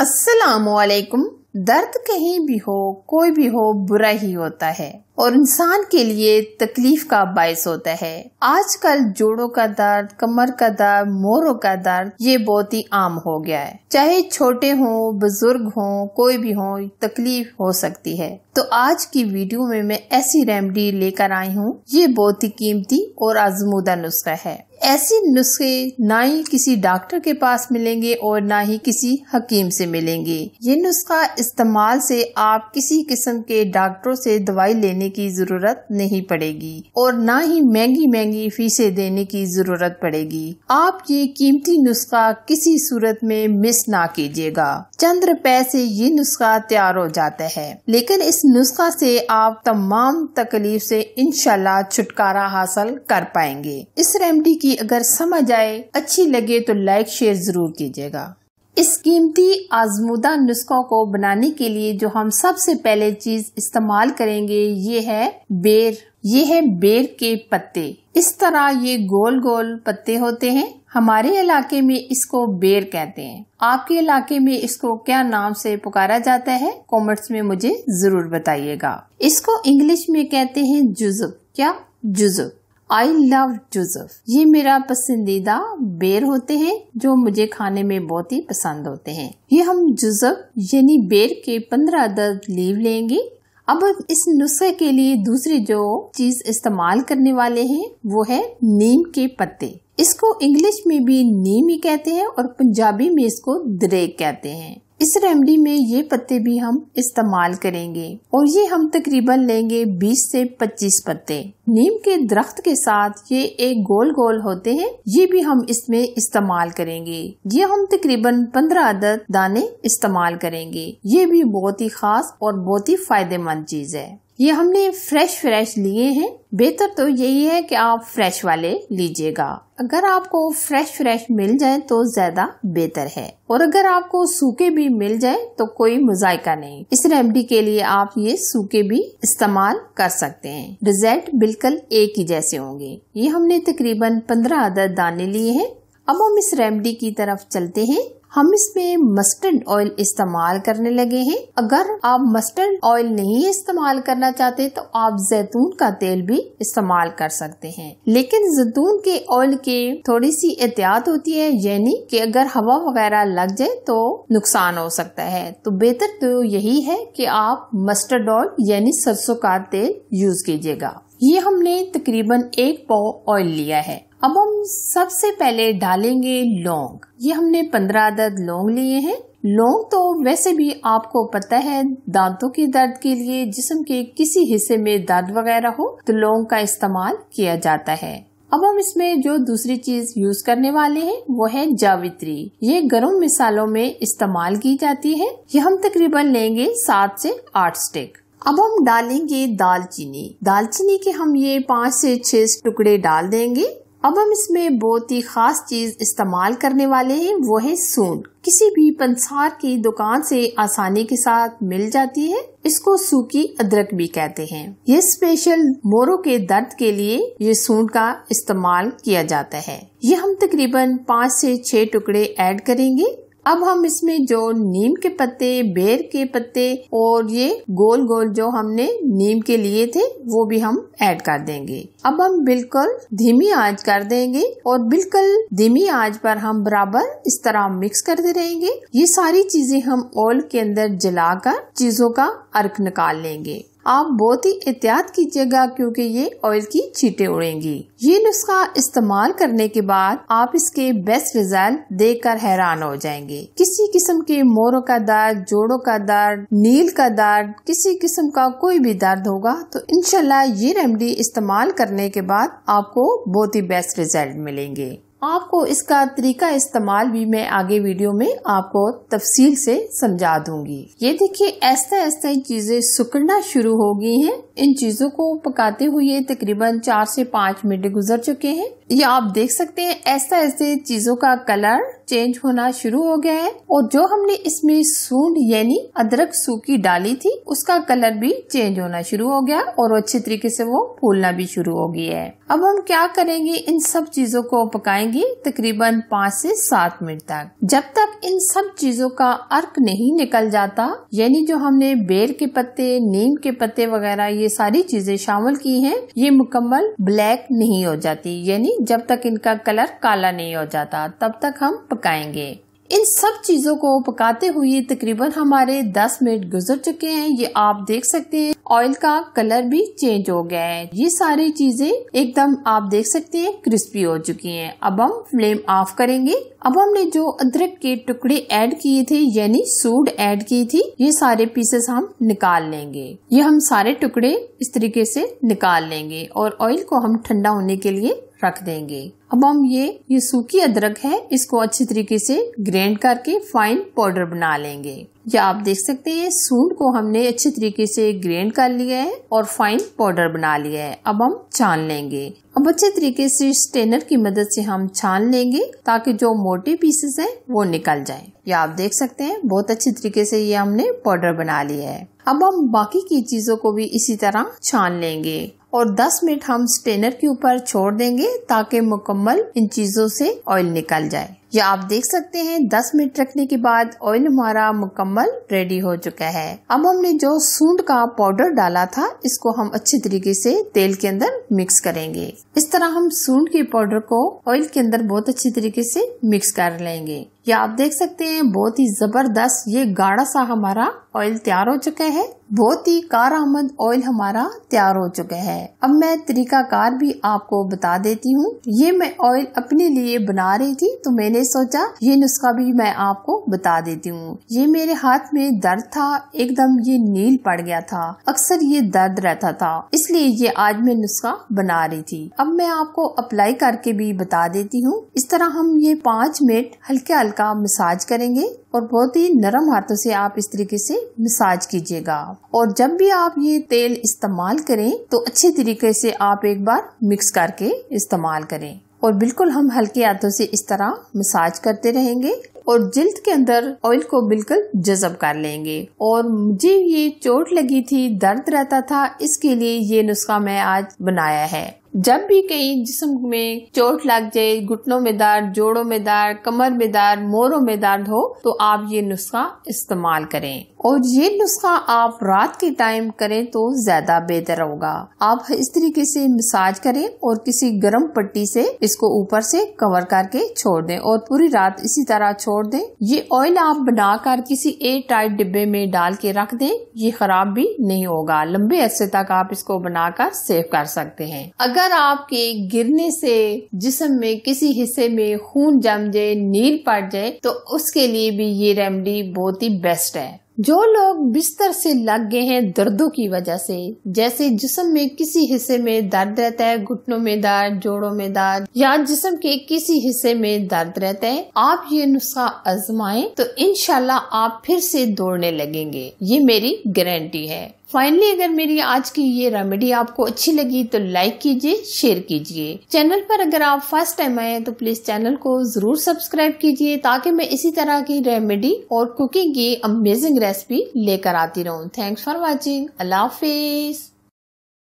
असलकुम दर्द कहीं भी हो कोई भी हो बुरा ही होता है और इंसान के लिए तकलीफ का बायस होता है आजकल जोड़ों का दर्द कमर का दर्द मोरों का दर्द ये बहुत ही आम हो गया है चाहे छोटे हों बुजुर्ग हों कोई भी हो तकलीफ हो सकती है तो आज की वीडियो में मैं ऐसी रेमडी लेकर आई हूँ ये बहुत ही कीमती और आजमूदा नुस्खा है ऐसे नुस्खे ना ही किसी डॉक्टर के पास मिलेंगे और ना ही किसी हकीम से मिलेंगे ये नुस्खा इस्तेमाल से आप किसी किस्म के डॉक्टरों से दवाई लेने की जरूरत नहीं पड़ेगी और ना ही महंगी महंगी फीसें देने की जरूरत पड़ेगी आप ये कीमती नुस्खा किसी सूरत में मिस ना कीजिएगा चंद रुपए से ये नुस्खा तैयार हो जाता है लेकिन इस नुस्खा से आप तमाम तकलीफ से इनशाला छुटकारा हासिल कर पाएंगे इस रेमडी की की अगर समझ आए अच्छी लगे तो लाइक शेयर जरूर कीजिएगा इस कीमती आजमूदा नुस्खों को बनाने के लिए जो हम सबसे पहले चीज इस्तेमाल करेंगे ये है बेर ये है बेर के पत्ते इस तरह ये गोल गोल पत्ते होते हैं हमारे इलाके में इसको बेर कहते हैं आपके इलाके में इसको क्या नाम से पुकारा जाता है कमेंट्स में मुझे जरूर बताइएगा इसको इंग्लिश में कहते हैं जुजुब क्या जुजुब आई लव जुजफ ये मेरा पसंदीदा बेर होते हैं जो मुझे खाने में बहुत ही पसंद होते हैं ये हम जुजफ यानी बेर के पंद्रह अदद लीव लेंगे अब इस नुस्खे के लिए दूसरी जो चीज इस्तेमाल करने वाले हैं वो है नीम के पत्ते इसको इंग्लिश में भी नीम ही कहते हैं और पंजाबी में इसको द्रेक कहते हैं इस रेमडी में ये पत्ते भी हम इस्तेमाल करेंगे और ये हम तकरीबन लेंगे 20 से 25 पत्ते नीम के दरख्त के साथ ये एक गोल गोल होते हैं ये भी हम इसमें इस्तेमाल करेंगे ये हम तकरीबन 15 अदद दाने इस्तेमाल करेंगे ये भी बहुत ही खास और बहुत ही फायदेमंद चीज है ये हमने फ्रेश फ्रेश लिए हैं बेहतर तो यही है कि आप फ्रेश वाले लीजिएगा अगर आपको फ्रेश फ्रेश मिल जाए तो ज्यादा बेहतर है और अगर आपको सूखे भी मिल जाए तो कोई मुजायका नहीं इस रेमडी के लिए आप ये सूखे भी इस्तेमाल कर सकते हैं रिजल्ट बिल्कुल एक ही जैसे होंगे ये हमने तकरीबन पंद्रह अदद दाने लिए हैं अब हम इस रेमडी की तरफ चलते हैं हम इसमें मस्टर्ड ऑयल इस्तेमाल करने लगे हैं अगर आप मस्टर्ड ऑयल नहीं इस्तेमाल करना चाहते तो आप जैतून का तेल भी इस्तेमाल कर सकते हैं लेकिन जैतून के ऑयल के थोड़ी सी एहतियात होती है यानी कि अगर हवा वगैरह लग जाए तो नुकसान हो सकता है तो बेहतर तो यही है कि आप मस्टर्ड ऑयल यानी सरसों का तेल यूज कीजिएगा ये हमने तकरीबन एक पाव ऑयल लिया है अब हम सबसे पहले डालेंगे लौंग ये हमने पंद्रह अदद लौंग लिए हैं लौंग तो वैसे भी आपको पता है दांतों के दर्द के लिए जिसम के किसी हिस्से में दर्द वगैरह हो तो लौंग का इस्तेमाल किया जाता है अब हम इसमें जो दूसरी चीज यूज करने वाले हैं वो है जावित्री ये गर्म मिसालों में इस्तेमाल की जाती है ये हम तकरीबन लेंगे सात से आठ स्टिक अब हम डालेंगे दालचीनी दालचीनी के हम ये पाँच से छह टुकड़े डाल देंगे अब हम इसमें बहुत ही ख़ास चीज़ इस्तेमाल करने वाले हैं वो है सून किसी भी पंसार की दुकान से आसानी के साथ मिल जाती है इसको सूखी अदरक भी कहते हैं ये स्पेशल मोरों के दर्द के लिए ये सूंड का इस्तेमाल किया जाता है ये हम तकरीबन पाँच से छह टुकड़े ऐड करेंगे अब हम इसमें जो नीम के पत्ते बेर के पत्ते और ये गोल गोल जो हमने नीम के लिए थे वो भी हम ऐड कर देंगे अब हम बिल्कुल धीमी आंच कर देंगे और बिल्कुल धीमी आंच पर हम बराबर इस तरह मिक्स करते रहेंगे ये सारी चीजें हम ऑयल के अंदर जलाकर चीजों का अर्क निकाल लेंगे आप बहुत ही एहतियात कीजिएगा क्योंकि ये ऑयल की चीटें उड़ेंगी ये नुस्खा इस्तेमाल करने के बाद आप इसके बेस्ट रिजल्ट देख कर हैरान हो जाएंगे किसी किस्म के मोरों का दर्द जोड़ों का दर्द नील का दर्द किसी किस्म का कोई भी दर्द होगा तो इनशाला ये रेमडी इस्तेमाल करने के बाद आपको बहुत ही बेस्ट रिजल्ट मिलेंगे आपको इसका तरीका इस्तेमाल भी मैं आगे वीडियो में आपको तफसील से समझा दूंगी ये देखिए ऐसा ऐसा चीजें सुकड़ना शुरू हो गई हैं इन चीजों को पकाते हुए तकरीबन चार से पांच मिनट गुजर चुके हैं या आप देख सकते हैं ऐसा ऐसे चीजों का कलर चेंज होना शुरू हो गया है और जो हमने इसमें सूंड यानी अदरक सूखी डाली थी उसका कलर भी चेंज होना शुरू हो गया और अच्छे तरीके से वो फूलना भी शुरू हो गया है अब हम क्या करेंगे इन सब चीजों को पकाएंगे तकरीबन पाँच से सात मिनट तक जब तक इन सब चीजों का अर्क नहीं निकल जाता यानी जो हमने बेर के पत्ते नीम के पत्ते वगैरह ये ये सारी चीजें शामिल की हैं ये मुकम्मल ब्लैक नहीं हो जाती यानी जब तक इनका कलर काला नहीं हो जाता तब तक हम पकाएंगे इन सब चीज़ों को पकाते हुए तकरीबन हमारे 10 मिनट गुजर चुके हैं ये आप देख सकते हैं ऑयल का कलर भी चेंज हो गया है ये सारी चीजें एकदम आप देख सकते हैं क्रिस्पी हो चुकी हैं अब हम फ्लेम ऑफ करेंगे अब हमने जो अदरक के टुकड़े ऐड किए थे यानी सूड ऐड की थी ये सारे पीसेस हम निकाल लेंगे ये हम सारे टुकड़े इस तरीके से निकाल लेंगे और ऑयल को हम ठंडा होने के लिए रख देंगे अब हम ये ये सूखी अदरक है इसको अच्छी तरीके से ग्रेंड करके फाइन पाउडर बना लेंगे या आप देख सकते हैं सूंड को हमने अच्छे तरीके से ग्रेंड कर लिया है और फाइन पाउडर बना लिया है अब हम छान लेंगे अब अच्छे तरीके से स्टेनर की मदद से हम छान लेंगे ताकि जो मोटे पीसेस हैं वो निकल जाए या आप देख सकते हैं बहुत अच्छे तरीके से ये हमने पाउडर बना लिया है अब हम बाकी की चीजों को भी इसी तरह छान लेंगे और 10 मिनट हम स्टेनर के ऊपर छोड़ देंगे ताकि मुकम्मल इन चीज़ों से ऑयल निकल जाए यह आप देख सकते हैं 10 मिनट रखने के बाद ऑयल हमारा मुकम्मल रेडी हो चुका है अब हमने जो सूंड का पाउडर डाला था इसको हम अच्छे तरीके से तेल के अंदर मिक्स करेंगे इस तरह हम सूंड के पाउडर को ऑयल के अंदर बहुत अच्छी तरीके से मिक्स कर लेंगे या आप देख सकते हैं बहुत ही जबरदस्त ये गाढ़ा सा हमारा ऑयल तैयार हो चुका है बहुत ही कार आमद ऑयल हमारा तैयार हो चुका है अब मैं तरीका कार भी आपको बता देती हूँ ये मैं ऑयल अपने लिए बना रही थी तो मैंने सोचा ये नुस्खा भी मैं आपको बता देती हूँ ये मेरे हाथ में दर्द था एकदम ये नील पड़ गया था अक्सर ये दर्द रहता था इसलिए ये आज मैं नुस्खा बना रही थी अब मैं आपको अप्लाई करके भी बता देती हूँ इस तरह हम ये पाँच मिनट हल्का हल्का मसाज करेंगे और बहुत ही नरम हाथों से आप इस तरीके से मसाज कीजिएगा और जब भी आप ये तेल इस्तेमाल करें तो अच्छे तरीके से आप एक बार मिक्स करके इस्तेमाल करें और बिल्कुल हम हल्के हाथों से इस तरह मसाज करते रहेंगे और जिल्द के अंदर ऑयल को बिल्कुल जजब कर लेंगे और मुझे ये चोट लगी थी दर्द रहता था इसके लिए ये नुस्खा मैं आज बनाया है जब भी कहीं जिस्म में चोट लग जाए घुटनों में दर्द जोड़ों में दर्द कमर में दर्द मोरों में दर्द हो तो आप ये नुस्खा इस्तेमाल करें और ये नुस्खा आप रात के टाइम करें तो ज्यादा बेहतर होगा आप इस तरीके से मसाज करें और किसी गर्म पट्टी से इसको ऊपर से कवर करके छोड़ दें और पूरी रात इसी तरह छोड़ दें ये ऑयल आप बनाकर किसी एयर टाइट डिब्बे में डाल के रख दें ये खराब भी नहीं होगा लंबे अरसे तक आप इसको बनाकर सेव कर सकते हैं अगर आपके गिरने से जिसम में किसी हिस्से में खून जम जाए नील पड़ जाए तो उसके लिए भी ये रेमेडी बहुत ही बेस्ट है जो लोग बिस्तर से लग गए हैं दर्दों की वजह से जैसे जिसम में किसी हिस्से में दर्द रहता है घुटनों में दर्द जोड़ों में दर्द या जिसम के किसी हिस्से में दर्द रहता है आप ये नुस्खा आजमाएं तो इनशाला आप फिर से दौड़ने लगेंगे ये मेरी गारंटी है फाइनली अगर मेरी आज की ये रेमेडी आपको अच्छी लगी तो लाइक कीजिए शेयर कीजिए चैनल पर अगर आप फर्स्ट टाइम आए तो प्लीज चैनल को जरूर सब्सक्राइब कीजिए ताकि मैं इसी तरह की रेमेडी और कुकिंग की अमेजिंग रेसिपी लेकर आती रहूँ थैंक्स फॉर वॉचिंग अल्लाह हाफिज़